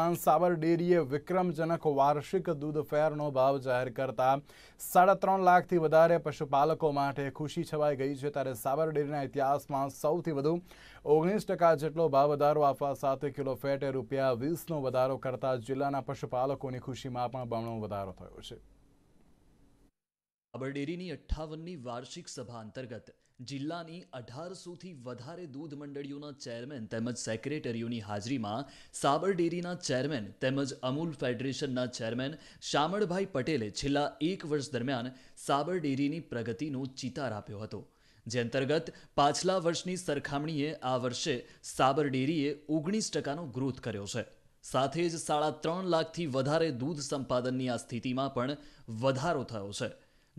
પાનસાવર ડેરીએ વિક્રમજનક વાર્ષિક દૂધ ફેરનો ભાવ જાહેર કરતા સાડા ત્રણ લાખથી વધારે પશુપાલકો માટે ખુશી છવાઈ ગઈ છે ત્યારે સાવર ડેરીના ઇતિહાસમાં સૌથી વધુ ઓગણીસ ટકા જેટલો ભાવ વધારો આપવા સાથે કિલો ફેટે રૂપિયા વીસનો વધારો કરતા જિલ્લાના પશુપાલકોની ખુશીમાં પણ બમણો વધારો થયો છે સાબર ડેરીની અઠ્ઠાવનની વાર્ષિક સભા અંતર્ગત જિલ્લાની અઢારસોથી વધારે દૂધ મંડળીઓના ચેરમેન તેમજ સેક્રેટરીઓની હાજરીમાં સાબર ડેરીના ચેરમેન તેમજ અમૂલ ફેડરેશનના ચેરમેન શામળભાઈ પટેલે છેલ્લા એક વર્ષ દરમિયાન સાબર ડેરીની પ્રગતિનો ચિતાર આપ્યો હતો જે અંતર્ગત પાછલા વર્ષની સરખામણીએ આ વર્ષે સાબર ડેરીએ ઓગણીસ ટકાનો ગ્રોથ કર્યો છે સાથે જ સાડા ત્રણ લાખથી વધારે દૂધ સંપાદનની આ સ્થિતિમાં પણ વધારો થયો છે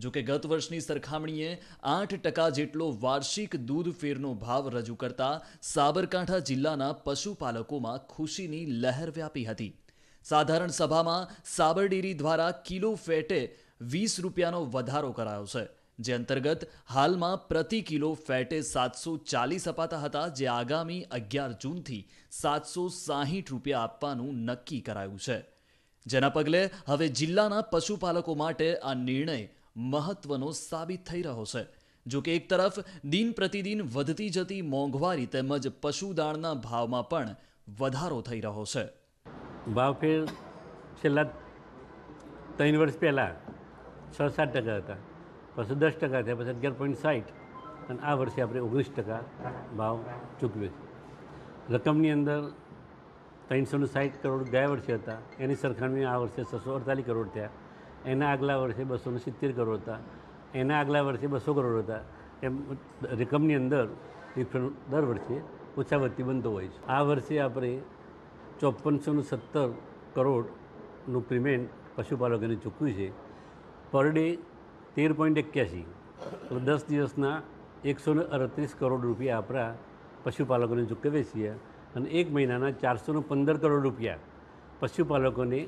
જો કે ગત વર્ષની સરખામણીએ આઠ ટકા જેટલો વાર્ષિક દૂધ ફેરનો ભાવ રજૂ કરતા સાબરકાંઠા જિલ્લાના પશુપાલકોમાં ખુશીની લહેર વ્યાપી હતી સાધારણ સભામાં સાબરડેરી દ્વારા કિલો ફેટે વીસ રૂપિયાનો વધારો કરાયો છે જે અંતર્ગત હાલમાં પ્રતિ કિલો ફેટે સાતસો ચાલીસ અપાતા હતા જે આગામી અગિયાર જૂનથી સાતસો સાહીઠ રૂપિયા આપવાનું નક્કી કરાયું છે જેના પગલે હવે જિલ્લાના પશુપાલકો માટે આ નિર્ણય મહત્વનો સાબિત થઈ રહ્યો છે જો કે એક તરફ દિન પ્રતિદિન વધતી જતી મોંઘવારી તેમજ પશુદાણના ભાવમાં પણ વધારો થઈ રહ્યો છે ભાવ ફેર છેલ્લા ત્રણ વર્ષ પહેલાં છ સાત ટકા હતા પછી દસ ટકા થયા પછી અગિયાર પોઈન્ટ સાઠ અને આ વર્ષે આપણે ઓગણીસ ટકા ભાવ ચૂકવ્યો છે રકમની અંદર ત્રણસોને સાઠ કરોડ ગયા વર્ષે હતા એની સરખામણી આ વર્ષે છસો અડતાલીસ કરોડ થયા એના આગલા વર્ષે બસો સિત્તેર કરોડ હતા એના આગલા વર્ષે બસો કરોડ હતા એમ રકમની અંદર ડિફરન્સ દર વર્ષે ઓછા વધતી બનતો હોય છે આ વર્ષે આપણે ચોપનસોનું સત્તર કરોડનું પેમેન્ટ પશુપાલકોને ચૂક્યું છે પર ડે તેર પોઈન્ટ એક્યાસી દસ દિવસના એકસો ને અડત્રીસ કરોડ રૂપિયા આપણા પશુપાલકોને ચૂકવીએ છીએ અને એક મહિનાના ચારસો પંદર કરોડ રૂપિયા પશુપાલકોને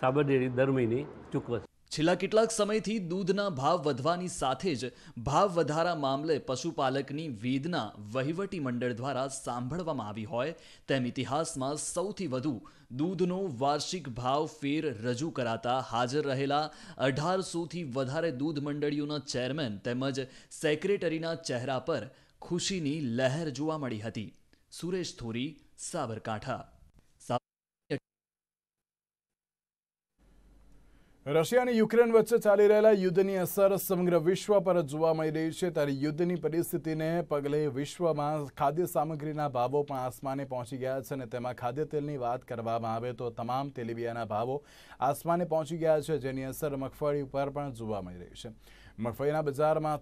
સાબર ડેરી દર મહિને ચૂકવે છે છેલ્લા કેટલાક સમયથી દૂધના ભાવ વધવાની સાથે જ ભાવ વધારા મામલે પશુપાલકની વેદના વહીવટી મંડળ દ્વારા સાંભળવામાં આવી હોય તેમ ઇતિહાસમાં સૌથી વધુ દૂધનો વાર્ષિક ભાવ ફેર રજૂ કરાતા હાજર રહેલા અઢારસોથી વધારે દૂધ મંડળીઓના ચેરમેન તેમજ સેક્રેટરીના ચહેરા પર ખુશીની લહેર જોવા મળી હતી સુરેશ થોરી સાબરકાંઠા રશિયા અને યુક્રેન વચ્ચે ચાલી રહેલા યુદ્ધની અસર સમગ્ર વિશ્વ પર જોવા મળી રહી છે ત્યારે યુદ્ધની પરિસ્થિતિને પગલે વિશ્વમાં ખાદ્ય સામગ્રીના ભાવો પણ આસમાને પહોંચી ગયા છે અને તેમાં ખાદ્ય તેલની વાત કરવામાં આવે તો તમામ તેલીબિયાના ભાવો આસમાને પહોંચી ગયા છે જેની અસર મગફળી ઉપર પણ જોવા મળી રહી છે મગફળીના બજારમાં